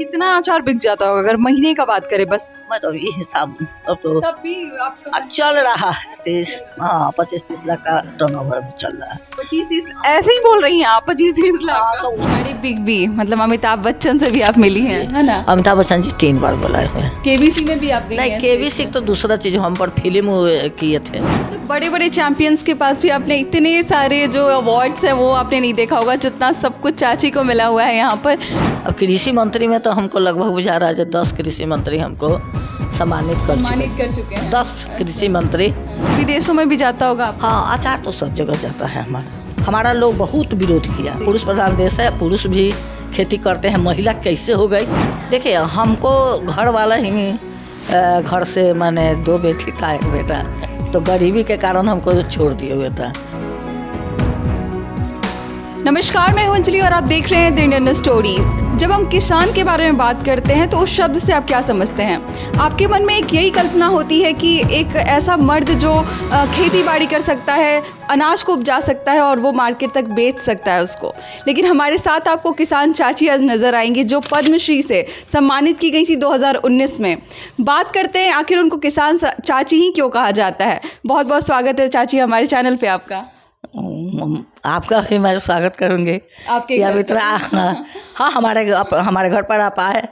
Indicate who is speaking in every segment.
Speaker 1: कितना अचार बिक जाता होगा अगर महीने का बात करें बस मतलब ये हिसाब अब तो
Speaker 2: चल रहा
Speaker 1: है तीस हाँ पच्चीस तीस लाख का टर्न ओवर चल रहा है पच्चीस तीस ऐसे ही बोल रही हैं आप पच्चीस तीस लाख हाँ, तो बिग बी मतलब अमिताभ बच्चन से भी आप मिली हैं है ना
Speaker 2: अमिताभ बच्चन जी तीन बार बुलाए हुए हैं
Speaker 1: केबीसी में भी आप नहीं केबीसी तो दूसरा चीज हम पर
Speaker 2: फिल्म किए थे
Speaker 1: बड़े बड़े चैंपियंस के पास भी आपने इतने सारे जो अवार्ड्स हैं वो आपने नहीं देखा होगा जितना सब कुछ चाची को मिला हुआ है यहाँ पर अब कृषि मंत्री में तो
Speaker 2: तो हमको लगभग बुझा रहा है जो दस कृषि मंत्री हमको सम्मानित कर सम्मानित कर चुके हैं दस कृषि मंत्री विदेशों में भी जाता होगा हाँ आचार तो सब जगह जाता है हमारा हमारा लोग बहुत विरोध किया पुरुष प्रधान देश है पुरुष भी खेती करते हैं महिला कैसे हो गई देखिए हमको घर वाला ही घर से मैंने दो बेटी था एक बेटा तो गरीबी के कारण हमको छोड़ दिए हुए था
Speaker 1: नमस्कार मैं हूं अंजलि और आप देख रहे हैं द इंडियन स्टोरीज जब हम किसान के बारे में बात करते हैं तो उस शब्द से आप क्या समझते हैं आपके मन में एक यही कल्पना होती है कि एक ऐसा मर्द जो खेती बाड़ी कर सकता है अनाज को उपजा सकता है और वो मार्केट तक बेच सकता है उसको लेकिन हमारे साथ आपको किसान चाची आज नज़र आएंगे जो पद्मश्री से सम्मानित की गई थी 2019 में बात करते हैं आखिर उनको किसान चाची ही क्यों कहा जाता है बहुत बहुत स्वागत है चाची हमारे चैनल पर आपका
Speaker 2: आपका भी मैं स्वागत करूँगी आपके आप इतना हाँ, हाँ,
Speaker 1: हाँ हमारे आप, हमारे घर पर आप
Speaker 2: आए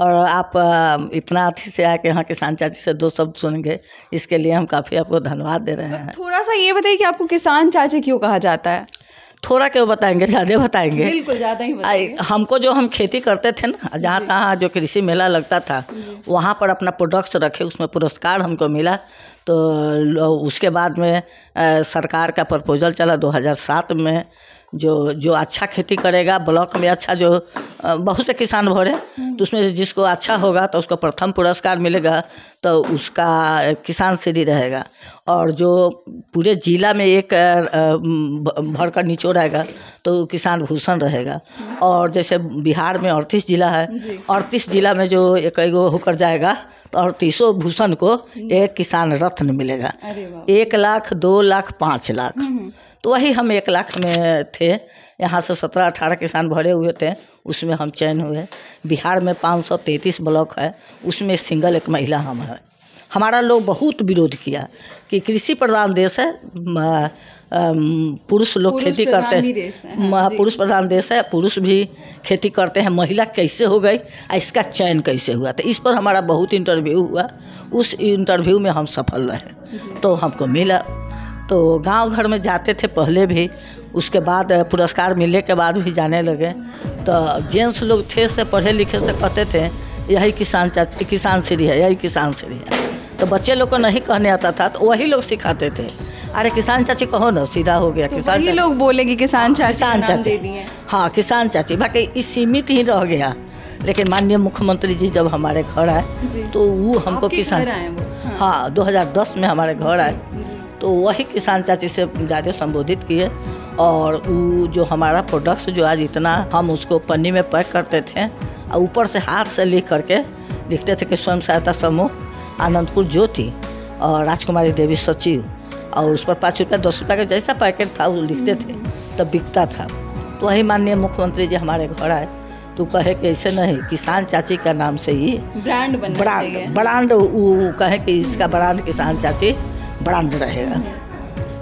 Speaker 2: और आप इतना अति से आए कि हाँ किसान चाची से दो शब्द सुनेंगे इसके लिए हम काफ़ी आपको धन्यवाद दे रहे हैं
Speaker 1: थोड़ा सा ये बताइए कि आपको किसान चाची क्यों कहा जाता है
Speaker 2: थोड़ा क्यों बताएंगे ज़्यादा बताएंगे बिल्कुल
Speaker 1: ज़्यादा ही बताएंगे
Speaker 2: हमको जो हम खेती करते थे ना जहाँ तहाँ जो कृषि मेला लगता था वहाँ पर अपना प्रोडक्ट्स रखे उसमें पुरस्कार हमको मिला तो उसके बाद में सरकार का प्रपोजल चला 2007 में जो जो अच्छा खेती करेगा ब्लॉक में अच्छा जो बहुत से किसान भरे तो उसमें से जिसको अच्छा होगा तो उसको प्रथम पुरस्कार मिलेगा तो उसका किसान श्री रहेगा और जो पूरे जिला में एक भर का नीचो रहेगा तो किसान भूषण रहेगा और जैसे बिहार में अड़तीस जिला है अड़तीस जिला में जो एक गो होकर जाएगा तो अड़तीसों भूषण को एक किसान रत्न मिलेगा एक लाख दो लाख पाँच लाख हम्म, हम्म। तो वही हम एक लाख में थे यहाँ से सत्रह अठारह किसान भरे हुए थे उसमें हम चयन हुए बिहार में पाँच सौ तैंतीस ब्लॉक है उसमें सिंगल एक महिला हम हैं हमारा लोग बहुत विरोध किया कि कृषि प्रधान देश है पुरुष लोग खेती करते हैं हाँ, पुरुष प्रधान देश है पुरुष भी खेती करते हैं महिला कैसे हो गई और इसका चयन कैसे हुआ तो इस पर हमारा बहुत इंटरव्यू हुआ उस इंटरव्यू में हम सफल रहे तो हमको मिला तो गांव घर में जाते थे पहले भी उसके बाद पुरस्कार मिलने के बाद भी जाने लगे तो जेंट्स लोग थे से पढ़े लिखे से कहते थे यही किसान चाची किसान सीढ़ी है यही किसान सीढ़ी है तो बच्चे लोग को नहीं कहने आता था तो वही लोग सिखाते थे अरे किसान चाची कहो ना सीधा हो गया तो किसान वही लोग बोलेंगे किसान चाची किसान चाची हाँ किसान चाची बाकी सीमित ही रह गया लेकिन माननीय मुख्यमंत्री जी जब हमारे घर आए तो वो हमको किसान
Speaker 1: हाँ।,
Speaker 2: हाँ, दो हाँ 2010 में हमारे घर आए तो वही किसान चाची से ज़्यादा संबोधित किए और वो जो हमारा प्रोडक्ट्स जो आज इतना हम उसको पन्नी में पैक करते थे और ऊपर से हाथ से लिख करके लिखते थे कि स्वयं सहायता समूह आनंदपुर ज्योति और राजकुमारी देवी सचिव और उस पर पाँच रुपया दस रुपया का जैसा पैकेट था वो लिखते थे तब बिकता था तो वही माननीय मुख्यमंत्री जी हमारे घर आए तो कहे कि ऐसे नहीं किसान चाची का नाम से ही ब्रांड ब्रांड ब्रांड वो कहे कि इसका ब्रांड किसान चाची ब्रांड रहेगा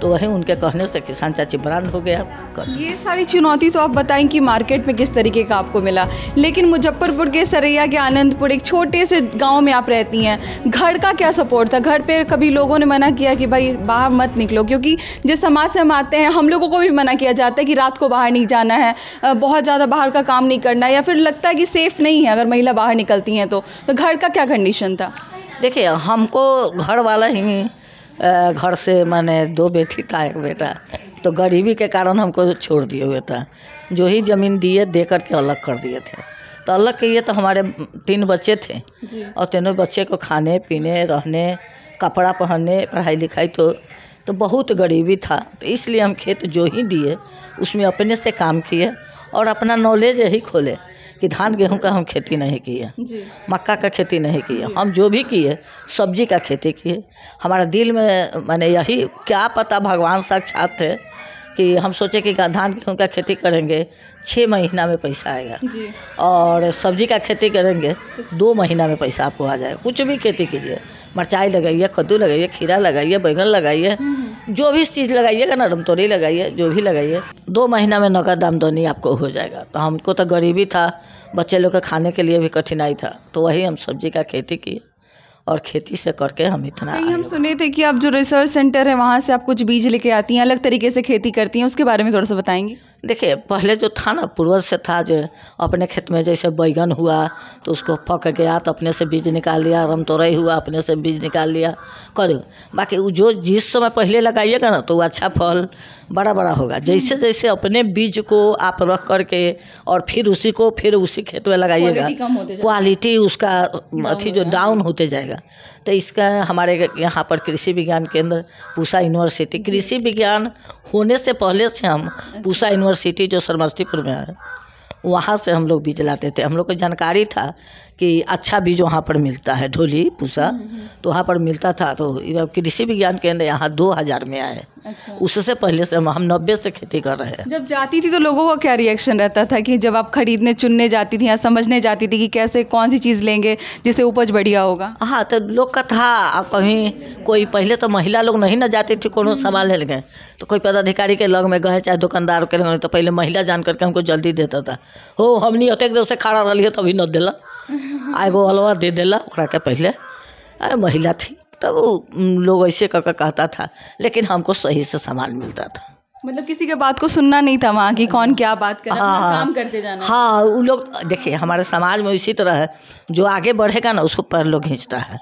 Speaker 2: तो वही उनके कहने से किसान चाची ब्रांड हो गया
Speaker 1: ये सारी चुनौती तो आप बताएं कि मार्केट में किस तरीके का आपको मिला लेकिन मुजफ्फरपुर के सरैया के आनंदपुर एक छोटे से गांव में आप रहती हैं घर का क्या सपोर्ट था घर पे कभी लोगों ने मना किया कि भाई बाहर मत निकलो क्योंकि जिस समाज से हम आते हैं हम लोगों को भी मना किया जाता है कि रात को बाहर नहीं जाना है बहुत ज़्यादा बाहर का काम नहीं करना या फिर लगता है कि सेफ़ नहीं है अगर महिला बाहर निकलती हैं तो, तो घर का क्या कंडीशन था देखिए हमको घर वाला
Speaker 2: ही घर से मैंने दो बेटी था एक बेटा तो गरीबी के कारण हमको छोड़ दिए हुए था जो ही ज़मीन दिए दे कर के अलग कर दिए थे तो अलग किए तो हमारे तीन बच्चे थे और तीनों बच्चे को खाने पीने रहने कपड़ा पहनने पढ़ाई लिखाई तो तो बहुत गरीबी था तो इसलिए हम खेत जो ही दिए उसमें अपने से काम किए और अपना नॉलेज यही खोले कि धान गेहूं का हम खेती नहीं किए मक्का का खेती नहीं किए हम जो भी किए सब्जी का खेती किए हमारा दिल में मैंने यही क्या पता भगवान साक्षात थे कि हम सोचे कि धान गेहूँ का खेती करेंगे छः महीना में पैसा आएगा और सब्जी का खेती करेंगे दो महीना में पैसा आपको आ जाएगा कुछ भी खेती कीजिए मरचाई लगाइए कद्दू लगाइए खीरा लगाइए बैंगन लगाइए हम्म, हम्म। जो भी चीज़ लगाइएगा ना रमतोरी लगाइए जो भी लगाइए दो महीना में नकद आमदनी आपको हो जाएगा तो हमको तो गरीबी था बच्चे लोग के खाने के लिए भी कठिनाई था तो वही हम सब्जी का खेती किए और खेती से करके हम इतना
Speaker 1: हम सुने थे कि आप जो रिसर्च सेंटर है वहाँ से आप कुछ बीज लेके आती हैं अलग तरीके से खेती करती हैं उसके बारे में थोड़ा सा बताएंगे देखिए पहले जो था ना पूर्वज से था जो अपने खेत में जैसे बैगन हुआ तो
Speaker 2: उसको पक गया तो अपने से बीज निकाल लिया रमतोरई हुआ अपने से बीज निकाल लिया कर बाकी वो जो जिस समय पहले लगाइएगा ना तो वो अच्छा फल बड़ा बड़ा होगा जैसे जैसे अपने बीज को आप रख करके और फिर उसी को फिर उसी खेत में लगाइएगा क्वालिटी उसका अथी जो डाउन होते जाएगा तो इसका हमारे यहाँ पर कृषि विज्ञान केंद्र पूसा यूनिवर्सिटी कृषि विज्ञान होने से पहले से हम अच्छा। पूसा यूनिवर्सिटी जो समस्तीपुर में है वहाँ से हम लोग बीज लाते थे हम लोग को जानकारी था कि अच्छा बीज वहाँ पर मिलता है ढोली पूसा हम्म, हम्म, हम्म। तो वहाँ पर मिलता था तो कृषि विज्ञान केंद्र यहाँ दो हज़ार में आए अच्छा। उससे पहले से हम नब्बे से खेती कर रहे हैं
Speaker 1: जब जाती थी तो लोगों का क्या रिएक्शन रहता था कि जब आप खरीदने चुनने जाती थी या समझने जाती थी कि कैसे कौन सी चीज़ लेंगे जिससे उपज बढ़िया होगा हाँ तो लोग का था कहीं कोई पहले
Speaker 2: तो महिला लोग नहीं ना जाती थी कोई सामान ले गए तो कोई पदाधिकारी के लग में गए चाहे दुकानदार के लग में तो पहले महिला जान करके हमको जल्दी देता था हो हमनी अतेक देर से खड़ा रही तभी न दिला
Speaker 1: एगो
Speaker 2: अलवा दे दिला के पहले अरे महिला थी तब तो लोग ऐसे करके कहता था लेकिन हमको सही से सामान मिलता था
Speaker 1: मतलब किसी के बात को सुनना नहीं था वहाँ की कौन क्या बात कर हाँ, काम करते जाना हाँ
Speaker 2: वो लोग देखिए हमारे समाज में इसी तरह है जो आगे बढ़ेगा ना उसको पर लोग खींचता है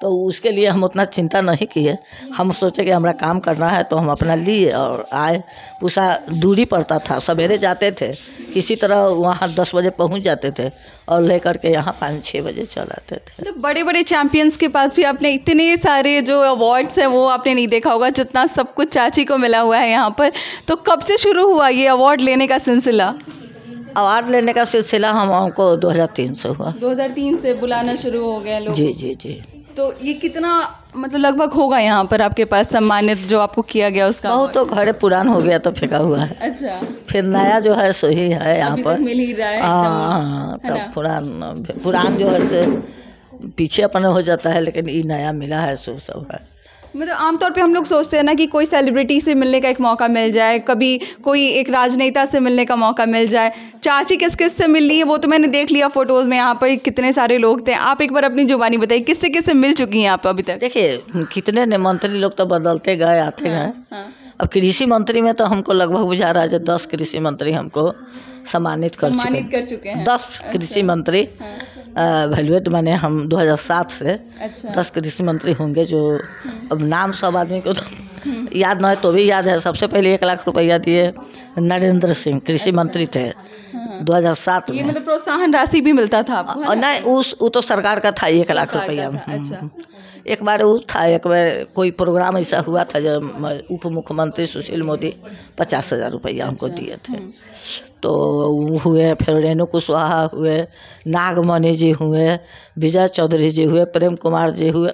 Speaker 2: तो उसके लिए हम उतना चिंता नहीं किए हम सोचे कि हमारा काम करना है तो हम अपना लिए और आए पूछा दूरी पड़ता था सवेरे जाते थे किसी तरह वहाँ दस बजे पहुँच जाते थे और लेकर के यहाँ पाँच छः बजे चल आते थे तो
Speaker 1: मतलब बड़े बड़े चैम्पियंस के पास भी आपने इतने सारे जो अवार्ड्स हैं वो आपने नहीं देखा होगा जितना सब कुछ चाची को मिला हुआ है यहाँ पर तो कब से शुरू हुआ ये अवार्ड लेने का सिलसिला अवार्ड लेने का सिलसिला हम हमको
Speaker 2: 2003 से हुआ
Speaker 1: 2003 से बुलाना शुरू हो गया लोग जी जी जी तो ये कितना मतलब लगभग होगा यहाँ पर आपके पास सम्मानित जो आपको किया गया उसका बहुत तो घर पुरान हो गया तो फेंका हुआ है अच्छा
Speaker 2: फिर नया जो है सो ही है यहाँ पर मिल
Speaker 1: ही रहा है हाँ तो
Speaker 2: पुरान पुरान जो है से पीछे अपन हो जाता है लेकिन ये नया मिला है सो सब है
Speaker 1: मतलब आमतौर पे हम लोग सोचते हैं ना कि कोई सेलिब्रिटी से मिलने का एक मौका मिल जाए कभी कोई एक राजनेता से मिलने का मौका मिल जाए चाची किस किस से मिल रही है वो तो मैंने देख लिया फोटोज़ में यहाँ पर कितने सारे लोग थे आप एक बार अपनी जुबानी बताइए किससे किससे मिल चुकी हैं आप अभी तक देखिए कितने
Speaker 2: मंत्री लोग तो बदलते गए आते हाँ, गए हाँ। अब कृषि मंत्री में तो हमको लगभग बुझा रहा है जो दस कृषि मंत्री हमको सम्मानित कर चुके, हैं दस अच्छा। कृषि मंत्री हाँ, हाँ। वैल्यूएट मैंने हम 2007 से अच्छा। दस कृषि मंत्री होंगे जो हम्म। अब नाम सब आदमी को तो याद ना है तो भी याद है सबसे पहले एक लाख रुपया दिए नरेंद्र सिंह कृषि अच्छा। मंत्री थे
Speaker 1: 2007 हाँ। में मतलब प्रोत्साहन राशि भी मिलता था आपको नहीं
Speaker 2: उस वो तो सरकार का था एक लाख रुपया एक बार वो था एक बार कोई प्रोग्राम ऐसा हुआ था जब उप मुख्यमंत्री सुशील मोदी पचास हज़ार रुपया हमको अच्छा। दिए थे हम्म। तो हुए फिर रेणु कुशवाहा हुए नागमणि जी हुए विजय चौधरी जी हुए प्रेम कुमार जी हुए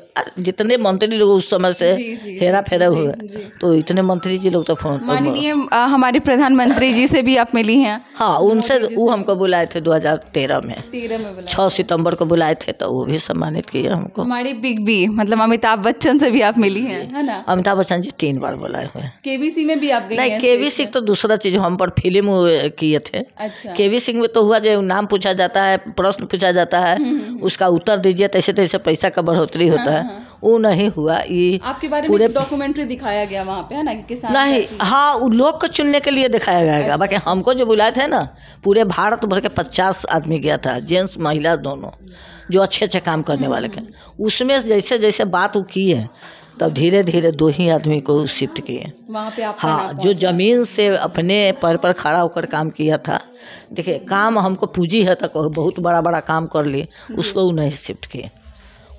Speaker 2: जितने मंत्री लोग उस समय से
Speaker 1: हेरा फेरा जी, हुए
Speaker 2: जी, तो इतने मंत्री जी लोग तो फोन तो माननीय
Speaker 1: हमारे प्रधानमंत्री जी से भी आप मिली हैं हाँ
Speaker 2: उनसे वो हमको बुलाए थे 2013 में तेरह में छः सितंबर को बुलाए थे तो वो भी सम्मानित किए हमको
Speaker 1: हमारे बिग बी मतलब अमिताभ बच्चन से भी आप मिली हैं
Speaker 2: अमिताभ बच्चन जी तीन बार बुलाए हुए
Speaker 1: केबीसी में भी आप नहीं केबीसी
Speaker 2: तो दूसरा चीज हम पर फिल्म किए थे अच्छा। के वी सिंह में तो हुआ जो नाम पूछा जाता है प्रश्न पूछा जाता है हम्म, हम्म, हम्म। उसका उत्तर दीजिए तैसे तैसे पैसा का बढ़ोतरी होता हाँ, है हाँ। वो नहीं हुआ ये आपके बारे पूरे में
Speaker 1: डॉक्यूमेंट्री दिखाया गया वहाँ पे है ना कि नहीं हाँ
Speaker 2: लोग को चुनने के लिए दिखाया जाएगा अच्छा। बाकी हमको जो बुलाए थे ना पूरे भारत भर के पचास आदमी गया था जेंट्स महिला दोनों जो अच्छे अच्छे काम करने वाले थे उसमें जैसे जैसे बात वो की है तब धीरे धीरे दो ही आदमी को शिफ्ट किए हाँ जो जमीन से अपने पैर पर खड़ा होकर काम किया था देखिए काम हमको पूजी है तक बहुत बड़ा बड़ा काम कर लिए उसको नहीं शिफ्ट किए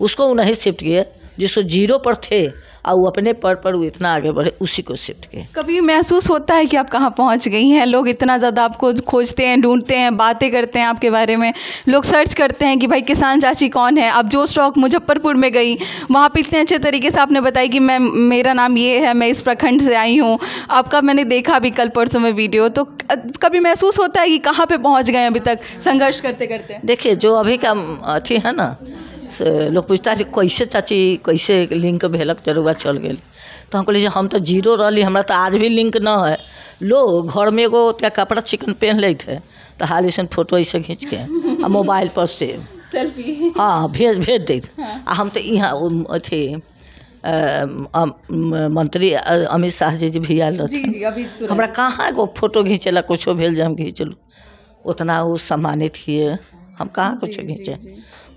Speaker 2: उसको नहीं शिफ्ट किए जिसको जीरो पर थे और वो अपने पर पर वो इतना आगे बढ़े उसी को शिफ्ट किए
Speaker 1: कभी महसूस होता है कि आप कहाँ पहुँच गई हैं लोग इतना ज़्यादा आपको खोजते हैं ढूंढते हैं बातें करते हैं आपके बारे में लोग सर्च करते हैं कि भाई किसान चाची कौन है आप जो स्टॉक मुजफ्फरपुर में गई वहाँ पर इतने अच्छे तरीके से आपने बताया कि मैं मेरा नाम ये है मैं इस प्रखंड से आई हूँ आपका मैंने देखा भी कल परसों में वीडियो तो कभी महसूस होता है कि कहाँ पर पहुँच गए अभी तक संघर्ष करते करते देखिए जो अभी का
Speaker 2: अथी है ना से लोग पूछता रहे कैसे चाची कैसे लिंक भेलक जरुआ चल गई तो हम कहलिए हम तो जीरो रही हमारा तो आज भी लिंक न है लोग घर में एगो कपड़ा चिकन पहन लेते हैं तो हाल ऐसा फोटो ऐसे खींच के आ मोबाइल पर से
Speaker 1: सेल्फी
Speaker 2: हाँ भेज भेज देते हाँ। आ हम तो यहाँ अथी मंत्री अमित शाह जी जी भी आयल हमारा कहाँ एगो फोटो घींचे ला भेल जे हम घींचलू उतना वो सम्मानित हिए हम कहाँ कुछ खींचे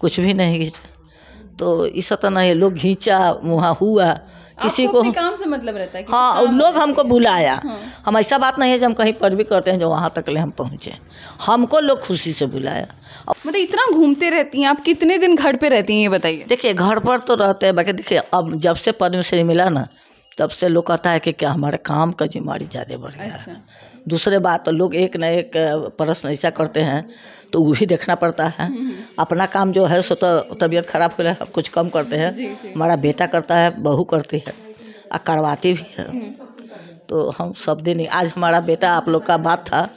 Speaker 2: कुछ भी नहीं खींचे तो इस तरह ये लोग खींचा वहाँ हुआ किसी को काम
Speaker 1: से मतलब रहता है हाँ और लोग मतलब
Speaker 2: हमको बुलाया हाँ। हम ऐसा बात नहीं है जो हम कहीं पर भी करते हैं जो वहाँ तक ले हम पहुँचे हमको लोग खुशी से बुलाया
Speaker 1: मतलब इतना घूमते रहती
Speaker 2: हैं आप कितने दिन घर पे रहती हैं ये बताइए देखिए घर पर तो रहते हैं बाकी देखिए अब जब से परमेश्वरी मिला ना तब से लोग कहता है कि क्या हमारे काम का जिम्मेवारी ज़्यादा बढ़ गया है अच्छा। दूसरे बात लोग एक न एक प्रश्न ऐसा करते हैं तो वो भी देखना पड़ता है हम्म, हम्म। अपना काम जो है सो तो तबीयत खराब हो रहा है कुछ कम करते हैं हमारा बेटा करता है बहू करती है और करवाती भी है हम्म। तो हम सब दिन आज हमारा बेटा आप लोग का बात था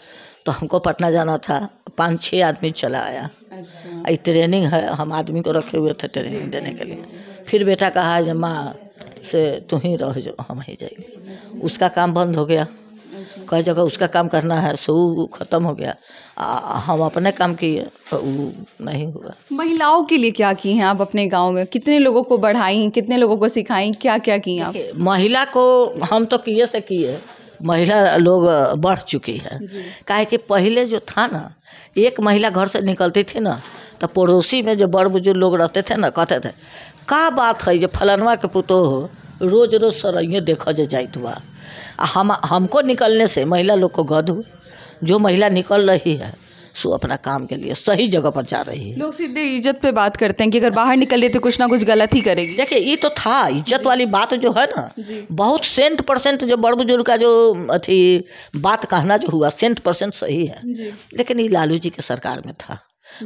Speaker 2: तो हमको पटना जाना था पाँच छः आदमी चला आया अच्छा। ट्रेनिंग है हम आदमी को रखे हुए थे ट्रेनिंग देने के लिए फिर बेटा कहा जब माँ से तुम रह जाओ हम ही जाएंगे उसका काम बंद हो गया कई जगह उसका काम करना है सो खत्म हो गया आ, हम अपने काम किए वो नहीं हुआ
Speaker 1: महिलाओं के लिए क्या की हैं आप अपने गांव में कितने लोगों को बढ़ाई कितने लोगों को सिखाई क्या क्या की आप
Speaker 2: महिला को हम तो किए से किए महिला लोग बढ़ चुकी है काहे कि पहले जो था ना एक महिला घर से निकलती थी ना तो पड़ोसी में जो बड़ बुजुर्ग लोग रहते थे ना कहते थे का बात है जो फलनवा के पुतोह रोज रोज सरइयों देखा जो जात बा आ हम हमको निकलने से महिला लोग को गद हुए जो महिला निकल रही है सो अपना काम के लिए सही जगह पर जा रही है
Speaker 1: लोग सीधे इज्जत पे बात करते हैं कि अगर बाहर निकल रही तो कुछ ना कुछ गलत ही करेगी देखिए ये तो था इज्जत वाली बात जो है
Speaker 2: ना बहुत सेंट परसेंट जो बड़ बुजुर्ग का जो अथी बात कहना जो हुआ सेंट परसेंट सही है लेकिन ये लालू जी के सरकार में था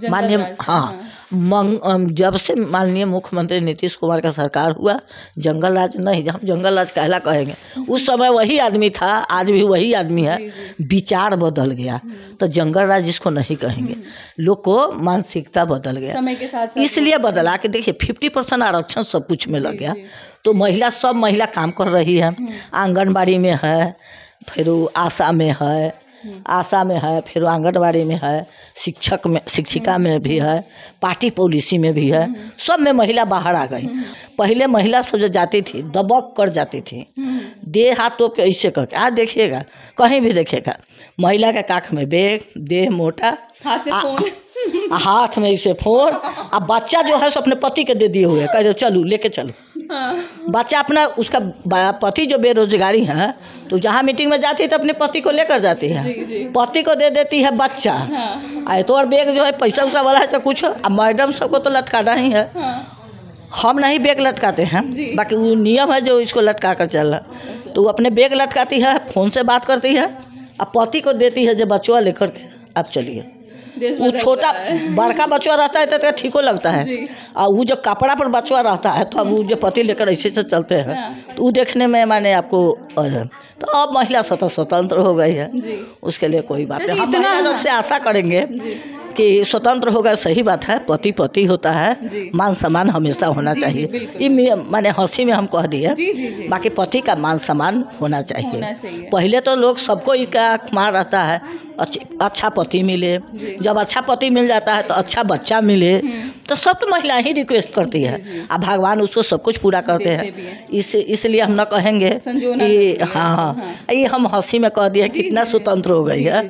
Speaker 2: माननीय हाँ।, हाँ मंग जब से माननीय मुख्यमंत्री नीतीश कुमार का सरकार हुआ जंगल राज नहीं हम जंगल राज कहला कहेंगे उस समय वही आदमी था आज भी वही आदमी है विचार बदल गया हम्म। तो जंगल राज जिसको नहीं कहेंगे हम्म। लोग को मानसिकता बदल
Speaker 1: गया इसलिए
Speaker 2: बदला कि देखिए फिफ्टी परसेंट आरक्षण सब कुछ में लग गया तो महिला सब महिला काम कर रही है हम्म। आंगनबाड़ी में है फिर आशा में है हम्म। आशा में है फिर आंगनबाड़ी में है शिक्षक में शिक्षिका में भी है पार्टी पॉलिसी में भी है हम्म। सब में महिला बाहर आ गई हम्म। पहले महिला सब जो जाती थी दबक कर जाती थी देह हाथ तो के ऐसे करके आज देखिएगा कहीं भी देखिएगा महिला के काख में बेग देह मोटा हाथ में ऐसे फोन अब बच्चा जो है सो अपने पति के दे दिए हुए कह चलो लेके चलो
Speaker 1: बच्चा
Speaker 2: अपना उसका पति जो बेरोजगारी है तो जहाँ मीटिंग में जाती है तो अपने पति को लेकर जाती है पति को दे देती है बच्चा हाँ। तो और बैग जो है पैसा उसा वाला है तो कुछ अब मैडम सबको तो लटकाना ही है हाँ। हम नहीं बैग लटकाते हैं बाकी वो नियम है जो इसको लटका कर चल रहा तो वो अपने बैग लटकाती है फ़ोन से बात करती है अब पति को देती है जो बचवा लेकर के अब चलिए
Speaker 1: वो छोटा बड़का
Speaker 2: बचुआ रहता है तो ठीको लगता है और वो जो कपड़ा पर बचुआ रहता है तो अब वो जो पति लेकर ऐसे से चलते हैं हाँ। तो वो देखने में मैंने आपको तो अब महिला स्वतः स्वतंत्र हो गई है उसके लिए कोई बात नहीं हम लोग से आशा करेंगे कि स्वतंत्र होगा सही बात है पति पति होता है मान सम्मान हमेशा होना चाहिए ये मैंने हंसी में हम कह दिए बाकी पति का मान सम्मान होना चाहिए पहले तो लोग सबको इका अखमार रहता है अच्छा पति मिले जब अच्छा पति मिल जाता है तो अच्छा बच्चा मिले हम्म। तो सब तो महिला ही रिक्वेस्ट करती है अब भगवान उसको सब कुछ पूरा करते हैं इस इसलिए हम ना कहेंगे कि हाँ, हाँ हाँ ये हम हंसी में कह दिए कितना स्वतंत्र हो गई है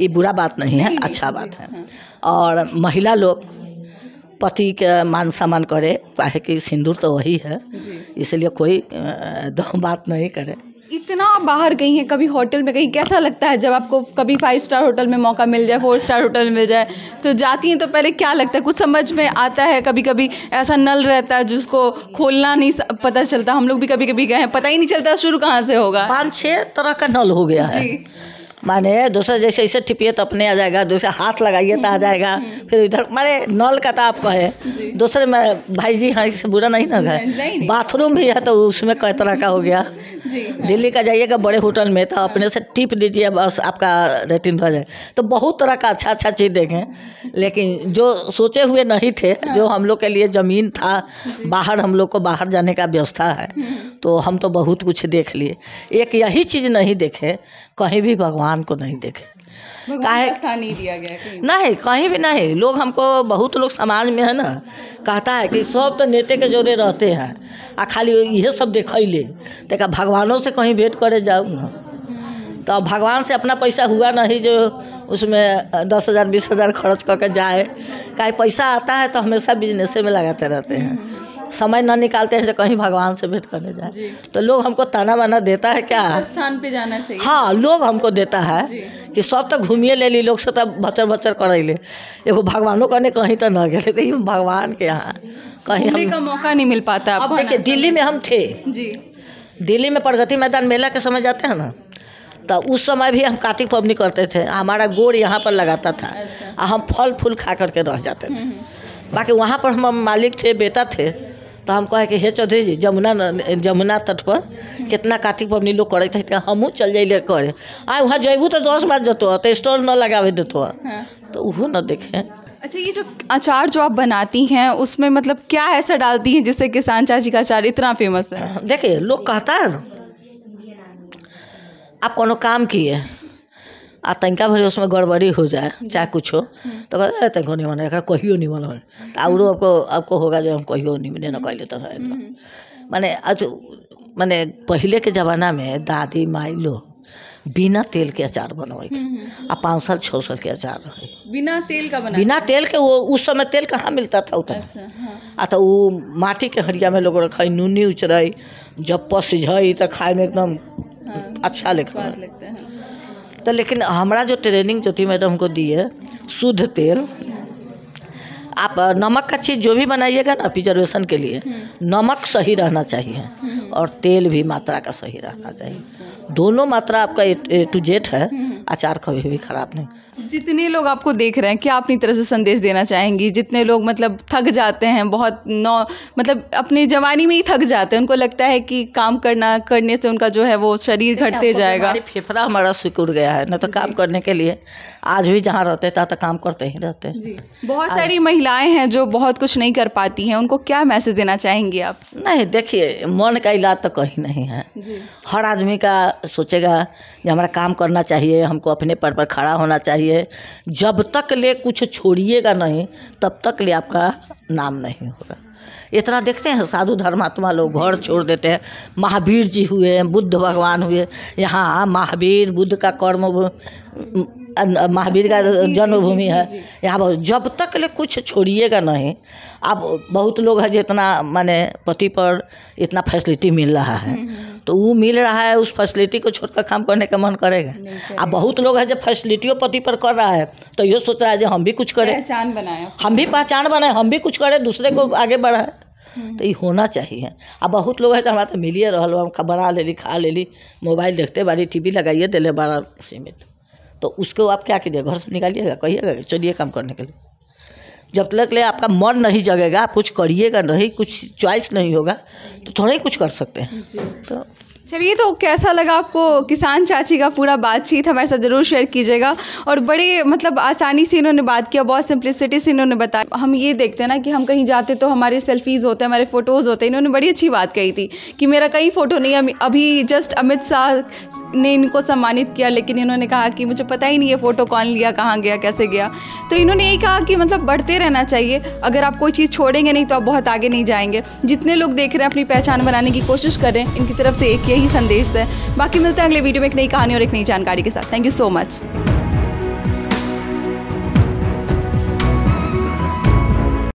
Speaker 2: ये बुरा बात नहीं है अच्छा बात है हाँ। और महिला लोग पति के मान सम्मान करे काहे कि सिंदूर तो वही है इसलिए कोई दो बात नहीं करे
Speaker 1: इतना बाहर गई हैं कभी होटल में कहीं कैसा लगता है जब आपको कभी फाइव स्टार होटल में मौका मिल जाए फोर स्टार होटल में मिल जाए तो जाती हैं तो पहले क्या लगता है कुछ समझ में आता है कभी कभी ऐसा नल रहता है जिसको खोलना नहीं पता चलता हम लोग भी कभी कभी गए हैं पता ही नहीं चलता शुरू कहाँ से होगा पाँच छः तरह का नल हो गया है माने दूसरा
Speaker 2: जैसे ऐसे टिपिए तो अपने आ जाएगा दूसरा हाथ लगाइए तो आ हम्म, जाएगा हम्म। फिर इधर माने नल का तो आप कहे दूसरे में भाई जी हाँ इससे बुरा नहीं ना घर बाथरूम भी है तो उसमें कई तरह का हो गया हाँ। दिल्ली का जाइएगा बड़े होटल में तो अपने से टिप दीजिए बस आपका रेटिंग हो जाए तो बहुत तरह का अच्छा अच्छा चीज़ देखें लेकिन जो सोचे हुए नहीं थे हाँ। जो हम लोग के लिए ज़मीन था बाहर हम लोग को बाहर जाने का व्यवस्था है हम्म। तो हम तो बहुत कुछ देख लिए एक यही चीज़ नहीं देखे कहीं भी भगवान को नहीं देखे
Speaker 1: काहे नहीं दिया गया
Speaker 2: नहीं कहीं भी नहीं लोग हमको बहुत लोग समाज में है ना कहता है कि सब तो नेते के जोड़े रहते हैं आ खाली ये सब देख ले तो भगवानों से कहीं भेंट करे जाऊँ ना तो भगवान से अपना पैसा हुआ नहीं जो उसमें दस हज़ार बीस हज़ार खर्च करके जाए का पैसा आता है तो हमेशा बिजनेस में लगाते रहते हैं समय ना निकालते हैं तो कहीं भगवान से भेंट करने जाए तो लोग हमको ताना बाना देता है क्या
Speaker 1: स्थान पे जाना चाहिए हाँ लोग
Speaker 2: हमको देता है कि सब तो घूमिए ले ली लोग से तब तो भचर भचर करैले एगो भगवानों कहने कहीं तो न गए तो भगवान के यहाँ कहीं हम का मौका नहीं मिल पाता अब देखिए दिल्ली में हम थे जी दिल्ली में प्रगति मैदान मेला के समय जाते हैं ना तो उस समय भी हम कार्तिक पबनी करते थे हमारा गोड़ यहाँ पर लगाता था और अच्छा। हम फल फूल खा करके रह जाते थे
Speaker 1: हम्म, हम्म।
Speaker 2: बाकी वहाँ पर हम मालिक थे बेटा थे तो हम कहे कि हे चौधरी जी जमुना जमुना तट पर कितना कार्तिक पबनी लोग करे थे हमहू चल जाइए करे आ वहाँ जेबू तो दस बार जतो तो
Speaker 1: स्टोर न लगावे देतो हाँ। तो वह न देखे अच्छा ये जो अचार जो आप बनाती हैं उसमें मतलब क्या ऐसा डालती हैं जिससे किसान चाची का अचार इतना फेमस है देखिए लोग कहता है ना आप कोनो काम किए आतंका
Speaker 2: भरी उसमें गड़बड़ी हो जाए चाहे हम्म। कुछ हो तो कहते हैं तंको नहीं मन रखा कहियो नहीं मन हम्म। तो और आपको आपको होगा जो हम कहियो नहीं मैंने ना कह लेते हैं मैंने आज मैंने पहले के ज़माना में दादी माई लोग बिना तेल के अचार बनवे हम्म, आ पाँच साल छः साल के अचार रहे
Speaker 1: बिना तेल का बना बिना तेल
Speaker 2: के वो उस समय तेल कहाँ मिलता था उतना अच्छा, हाँ। आ तो माटी के हरिया में लोग रख नूनी उचर जब पस तो खाए में एकदम हाँ, अच्छा लिखा लगता है हाँ। तो लेकिन हमारा जो ट्रेनिंग जो थी मैडम हमको दी है शुद्ध तेल आप नमक का चीज़ जो भी बनाइएगा ना प्रिजर्वेशन के लिए हम्म। नमक सही रहना चाहिए हम्म। और तेल भी मात्रा का सही रहना चाहिए दोनों मात्रा आपका ए टू जेड है हम्म। अचार कभी भी खराब नहीं
Speaker 1: जितने लोग आपको देख रहे हैं क्या अपनी तरफ से संदेश देना चाहेंगी जितने लोग मतलब थक जाते हैं बहुत नौ मतलब अपनी जवानी में ही थक जाते हैं उनको लगता है कि काम करना करने से उनका जो है वो शरीर घटते जाएगा फेफड़ा हमारा सिकुड़ गया है ना तो काम करने के
Speaker 2: लिए आज भी जहाँ रहते था तो काम करते ही रहते हैं
Speaker 1: बहुत सारी महिला महिलाएं हैं जो बहुत कुछ नहीं कर पाती हैं उनको क्या मैसेज देना चाहेंगी आप नहीं देखिए मन का इलाज तो कहीं नहीं
Speaker 2: है हर आदमी का सोचेगा कि हमारा काम करना चाहिए हमको अपने पर पर खड़ा होना चाहिए जब तक ले कुछ छोड़िएगा नहीं तब तक ले आपका नाम नहीं होगा इतना देखते हैं साधु धर्मात्मा लोग घर छोड़ देते हैं महावीर जी हुए बुद्ध भगवान हुए यहाँ महावीर बुद्ध का कर्म महावीर का अच्छा, जन्मभूमि है यहाँ बहुत जब तक ले कुछ छोड़िएगा नहीं आप बहुत लोग है जितना माने पति पर इतना फैसिलिटी मिल रहा है हम्म, हम्म। तो वो मिल रहा है उस फैसिलिटी को छोड़कर काम करने का मन करेगा अब बहुत लोग है जो फैसिलिटियों पति पर कर रहा है तो ये सोच रहा है जो हम भी कुछ करें
Speaker 1: पहचान बनाए हम भी पहचान
Speaker 2: बनाए हम भी कुछ करें दूसरे को आगे बढ़ाए हम्म। तो ये होना चाहिए अब बहुत लोग है तो हमारा तो मिलिए रहा हम बना लेली खा लेली मोबाइल देखते बारी टी वी लगाइए दिले बड़ा सीमित तो उसको आप क्या कीजिएगा घर से निकालिएगा कहिएगा चलिए काम करने के लिए जब तक ले आपका मन नहीं जगेगा आप कुछ करिएगा नहीं कुछ चॉइस नहीं होगा तो थोड़ा ही कुछ कर सकते हैं
Speaker 1: तो चलिए तो कैसा लगा आपको किसान चाची का पूरा बातचीत हमारे साथ ज़रूर शेयर कीजिएगा और बड़े मतलब आसानी से इन्होंने बात किया बहुत सिंप्लिसिटी से इन्होंने बताया हम ये देखते हैं ना कि हम कहीं जाते तो हमारे सेल्फीज़ होते हैं हमारे फ़ोटोज़ होते हैं इन्होंने बड़ी अच्छी बात कही थी कि मेरा कई फ़ोटो नहीं अभी जस्ट अमित शाह ने इनको सम्मानित किया लेकिन इन्होंने कहा कि मुझे पता ही नहीं है फ़ोटो कौन लिया कहाँ गया कैसे गया तो इन्होंने यही कहा कि मतलब बढ़ते रहना चाहिए अगर आप कोई चीज़ छोड़ेंगे नहीं तो आप बहुत आगे नहीं जाएंगे जितने लोग देख रहे हैं अपनी पहचान बनाने की कोशिश करें इनकी तरफ से एक ये यही संदेश दें बाकी मिलते हैं अगले वीडियो में एक नई कहानी और एक नई जानकारी के साथ थैंक यू सो मच